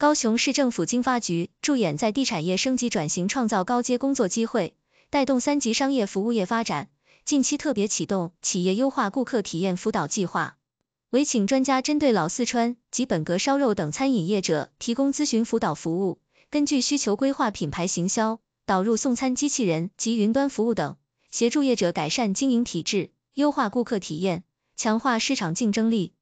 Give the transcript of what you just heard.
高雄市政府经发局驻眼在地产业升级转型，创造高阶工作机会，带动三级商业服务业发展。近期特别启动企业优化顾客体验辅导计划，委请专家针对老四川及本格烧肉等餐饮业者提供咨询辅导服务，根据需求规划品牌行销、导入送餐机器人及云端服务等，协助业者改善经营体制、优化顾客体验、强化市场竞争力。